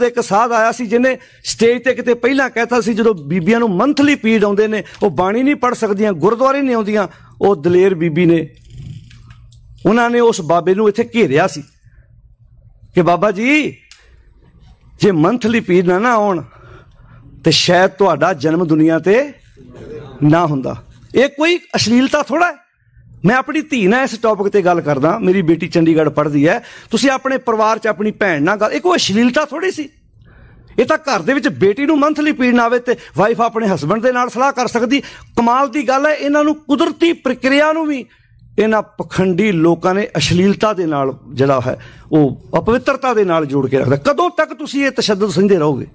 ਦੇ ਇੱਕ ਸਾਧ ਆਇਆ ਸੀ ਜਿਨੇ ਸਟੇਜ ਤੇ ਕਿਤੇ ਪਹਿਲਾਂ ਕਹਿਤਾ ਸੀ ਜਦੋਂ ਬੀਬੀਆਂ ਨੂੰ ਮੰਥਲੀ ਪੀੜ ਆਉਂਦੇ ਨੇ ਉਹ ਬਾਣੀ ਨਹੀਂ ਪੜ ਸਕਦੀਆਂ ਗੁਰਦੁਆਰੇ ਨਹੀਂ ਆਉਂਦੀਆਂ ਉਹ ਦਲੇਰ ਬੀਬੀ ਨੇ ਉਹਨਾਂ ਨੇ ਉਸ ਬਾਬੇ ਨੂੰ ਇੱਥੇ ਘੇਰਿਆ ਸੀ ਕਿ ਬਾਬਾ ਜੀ ਜੇ ਮੰਥਲੀ ਪੀੜ ਨਾ ਨਾ ਆਉਣ ਤੇ ਸ਼ਾਇਦ ਤੁਹਾਡਾ ਜਨਮ ਦੁਨੀਆ ਤੇ ਨਾ ਹੁੰਦਾ ਇਹ ਕੋਈ ਅਸ਼ਲੀਲਤਾ ਥੋੜਾ ਹੈ ਮੈਂ ਆਪਣੀ ਧੀ ਨਾਲ ਇਸ ਟੌਪਿਕ ਤੇ ਗੱਲ ਕਰਦਾ ਮੇਰੀ ਬੇਟੀ ਚੰਡੀਗੜ੍ਹ ਪੜ੍ਹਦੀ ਹੈ ਤੁਸੀਂ ਆਪਣੇ ਪਰਿਵਾਰ 'ਚ ਆਪਣੀ ਭੈਣ ਨਾਲ ਗੱਲ ਇਹ ਕੋਈ ਅਸ਼ਲੀਲਤਾ ਥੋੜੀ ਸੀ ਇਹ ਤਾਂ ਘਰ ਦੇ ਵਿੱਚ ਬੇਟੀ ਨੂੰ ਮੰਥਲੀ ਪੀੜਨ ਆਵੇ ਤੇ ਵਾਈਫ ਆਪਣੇ ਹਸਬੰਡ ਦੇ ਨਾਲ ਸਲਾਹ ਕਰ ਸਕਦੀ ਕਮਾਲ ਦੀ ਗੱਲ ਹੈ ਇਹਨਾਂ ਨੂੰ ਕੁਦਰਤੀ ਪ੍ਰਕਿਰਿਆ ਨੂੰ ਵੀ ਇਹਨਾਂ ਪਖੰਡੀ ਲੋਕਾਂ ਨੇ ਅਸ਼ਲੀਲਤਾ ਦੇ ਨਾਲ ਜਿਹੜਾ ਹੈ ਉਹ ਅਪਵਿੱਤਰਤਾ ਦੇ ਨਾਲ ਜੋੜ ਕੇ ਰੱਖਦਾ ਕਦੋਂ ਤੱਕ ਤੁਸੀਂ ਇਹ ਤਸ਼ੱਦਦ ਸੰਦੇ ਰਹੋਗੇ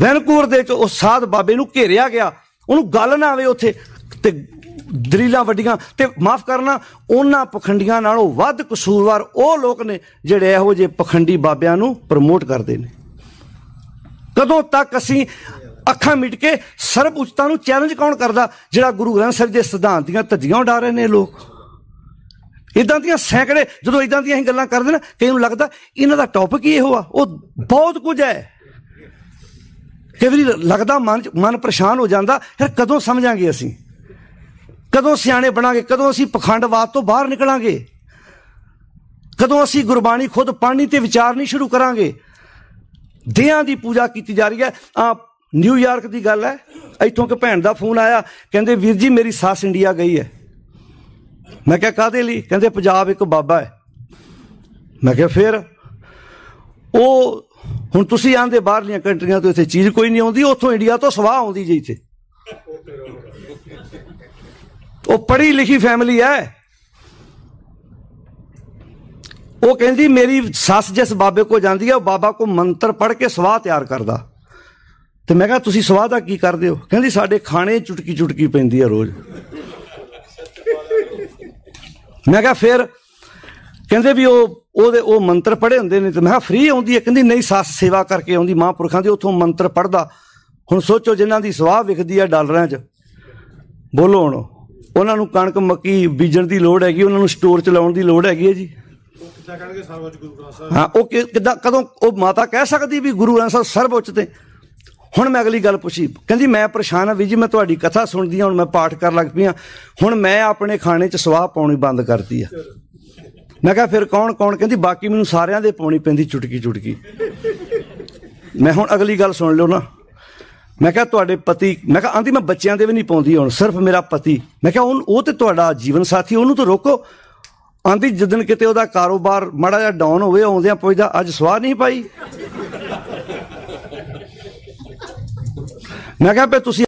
ਵੈਨਕੂਰ ਦੇ ਚ ਉਹ ਸਾਧ ਬਾਬੇ ਨੂੰ ਘੇਰਿਆ ਗਿਆ ਉਹਨੂੰ ਗੱਲ ਨਾ ਆਵੇ ਉੱਥੇ ਤੇ ਦਲੀਲਾਂ ਵੱਡੀਆਂ ਤੇ ਮਾਫ ਕਰਨਾ ਉਹਨਾਂ ਪਖੰਡੀਆਂ ਨਾਲੋਂ ਵੱਧ ਕਸੂਰਵਾਰ ਉਹ ਲੋਕ ਨੇ ਜਿਹੜੇ ਇਹੋ ਜਿਹੇ ਪਖੰਡੀ ਬਾਬਿਆਂ ਨੂੰ ਪ੍ਰਮੋਟ ਕਰਦੇ ਨੇ ਕਦੋਂ ਤੱਕ ਅਸੀਂ ਅੱਖਾਂ ਮਿਟ ਕੇ ਸਰਬ ਉਚਤਾ ਨੂੰ ਚੈਲੰਜ ਕੌਣ ਕਰਦਾ ਜਿਹੜਾ ਗੁਰੂ ਗ੍ਰੰਥ ਸਾਹਿਬ ਦੇ ਸਿਧਾਂਤ ਦੀਆਂ ਧੱਜੀਆਂ ਉਡਾ ਰਹੇ ਨੇ ਲੋਕ ਇਦਾਂ ਦੀਆਂ ਸੈਂਕੜੇ ਜਦੋਂ ਇਦਾਂ ਦੀਆਂ ਅਸੀਂ ਗੱਲਾਂ ਕਰਦੇ ਨਾ ਕਈ ਨੂੰ ਲੱਗਦਾ ਇਹਨਾਂ ਦਾ ਟੌਪਿਕ ਹੀ ਇਹੋ ਆ ਉਹ ਬਹੁਤ ਕੁਝ ਹੈ ਕਿਵਰੀ ਲੱਗਦਾ ਮਨ ਮਨ ਪਰੇਸ਼ਾਨ ਹੋ ਜਾਂਦਾ ਫਿਰ ਕਦੋਂ ਸਮਝਾਂਗੇ ਅਸੀਂ ਕਦੋਂ ਸਿਆਣੇ ਬਣਾਂਗੇ ਕਦੋਂ ਅਸੀਂ ਪਖੰਡਵਾਦ ਤੋਂ ਬਾਹਰ ਨਿਕਲਾਂਗੇ ਕਦੋਂ ਅਸੀਂ ਗੁਰਬਾਣੀ ਖੁਦ ਪੜ੍ਹਨੀ ਤੇ ਵਿਚਾਰਨੀ ਸ਼ੁਰੂ ਕਰਾਂਗੇ ਦੇਹਾਂ ਦੀ ਪੂਜਾ ਕੀਤੀ ਜਾ ਰਹੀ ਹੈ ਆ ਨਿਊਯਾਰਕ ਦੀ ਗੱਲ ਹੈ ਇੱਥੋਂ ਕਿ ਭੈਣ ਦਾ ਫੋਨ ਆਇਆ ਕਹਿੰਦੇ ਵੀਰ ਜੀ ਮੇਰੀ ਸੱਸ ਇੰਡੀਆ ਗਈ ਹੈ ਮੈਂ ਕਿਹਾ ਕਾਦੇ ਲਈ ਕਹਿੰਦੇ ਪੰਜਾਬ ਇੱਕ ਬਾਬਾ ਹੈ ਮੈਂ ਕਿਹਾ ਫਿਰ ਉਹ ਹੁਣ ਤੁਸੀਂ ਆਂਦੇ ਬਾਹਰਲੀਆਂ ਕੰਟਰੀਆਂ ਤੋਂ ਇੱਥੇ ਚੀਜ਼ ਕੋਈ ਨਹੀਂ ਆਉਂਦੀ ਉੱਥੋਂ ਇੰਡੀਆ ਤੋਂ ਸਵਾਹ ਆਉਂਦੀ ਜੀ ਇੱਥੇ ਉਹ ਪੜ੍ਹੀ ਲਿਖੀ ਫੈਮਿਲੀ ਹੈ ਉਹ ਕਹਿੰਦੀ ਮੇਰੀ ਸੱਸ ਜਿਸ ਬਾਬੇ ਕੋ ਜਾਂਦੀ ਹੈ ਉਹ ਬਾਬਾ ਕੋ ਮੰਤਰ ਪੜ੍ਹ ਕੇ ਸਵਾਹ ਤਿਆਰ ਕਰਦਾ ਤੇ ਮੈਂ ਕਿਹਾ ਤੁਸੀਂ ਸਵਾਹ ਦਾ ਕੀ ਕਰਦੇ ਹੋ ਕਹਿੰਦੀ ਸਾਡੇ ਖਾਣੇ ਚੁਟਕੀ ਚੁਟਕੀ ਪੈਂਦੀ ਹੈ ਰੋਜ਼ ਮੈਂ ਕਿਹਾ ਫਿਰ ਕਹਿੰਦੇ ਵੀ ਉਹ ਉਹਦੇ ਉਹ ਮੰਤਰ ਪੜ੍ਹੇ ਹੁੰਦੇ ਨੇ ਤੇ ਮੈਂ ਕਿਹਾ ਫ੍ਰੀ ਆਉਂਦੀ ਹੈ ਕਹਿੰਦੀ ਨਹੀਂ ਸੱਸ ਸੇਵਾ ਕਰਕੇ ਆਉਂਦੀ ਮਹਾਂਪੁਰਖਾਂ ਦੀ ਉਥੋਂ ਮੰਤਰ ਪੜਦਾ ਹੁਣ ਸੋਚੋ ਜਿਨ੍ਹਾਂ ਦੀ ਸਵਾਹ ਵਿਖਦੀ ਹੈ ਡਾਲਰਾਂ 'ਚ ਬੋਲੋ ਹੁਣ ਉਹਨਾਂ ਨੂੰ ਕਣਕ ਮੱਕੀ ਬੀਜਣ ਦੀ ਲੋੜ ਹੈਗੀ ਉਹਨਾਂ ਨੂੰ ਸਟੋਰ ਚ ਲਾਉਣ ਦੀ ਲੋੜ ਹੈਗੀ ਹੈ ਜੀ ਹਾਂ ਉਹ ਕਿਦਾਂ ਕਦੋਂ ਉਹ ਮਾਤਾ ਕਹਿ ਸਕਦੀ ਵੀ ਗੁਰੂ ਗ੍ਰੰਥ ਸਾਹਿਬ ਉੱਚ ਤੇ ਹੁਣ ਮੈਂ ਅਗਲੀ ਗੱਲ ਪੁੱਛੀ ਕਹਿੰਦੀ ਮੈਂ ਪਰੇਸ਼ਾਨ ਹਾਂ ਵੀ ਜੀ ਮੈਂ ਤੁਹਾਡੀ ਕਥਾ ਸੁਣਦੀ ਹਾਂ ਹੁਣ ਮੈਂ ਪਾਠ ਕਰਨ ਲੱਗ ਪਈ ਹਾਂ ਹੁਣ ਮੈਂ ਆਪਣੇ ਖਾਣੇ 'ਚ ਸਵਾਹ ਪਾਉਣੀ ਬੰਦ ਕਰਤੀ ਆ ਮੈਂ ਕਿਹਾ ਫਿਰ ਕੌਣ ਕੌਣ ਕਹਿੰਦੀ ਬਾਕੀ ਮੈਨੂੰ ਸਾਰਿਆਂ ਦੇ ਪਾਉਣੀ ਪੈਂਦੀ ਚੁਟਕੀ ਚੁਟਕੀ ਮੈਂ ਹੁਣ ਅਗਲੀ ਗੱਲ ਸੁਣ ਲਿਓ ਨਾ ਮੈਂ ਕਿਹਾ ਤੁਹਾਡੇ ਪਤੀ ਮੈਂ ਕਿਹਾ ਆਂਦੀ ਮੈਂ ਬੱਚਿਆਂ ਦੇ ਵੀ ਨਹੀਂ ਪਾਉਂਦੀ ਹੁਣ ਸਿਰਫ ਮੇਰਾ ਪਤੀ ਮੈਂ ਕਿਹਾ ਹੁਣ ਉਹ ਤੇ ਤੁਹਾਡਾ ਜੀਵਨ ਸਾਥੀ ਉਹਨੂੰ ਤਾਂ ਰੋਕੋ ਆਂਦੀ ਜਦਨ ਕਿਤੇ ਉਹਦਾ ਕਾਰੋਬਾਰ ਮੜਾ ਜਾਂ ਡਾਊਨ ਹੋਵੇ ਆਉਂਦਿਆਂ ਪੁੱਛਦਾ ਅੱਜ ਸਵਾਹ ਨਹੀਂ ਪਾਈ ਮੈਂ ਕਿਹਾ ਪੇ ਤੁਸੀਂ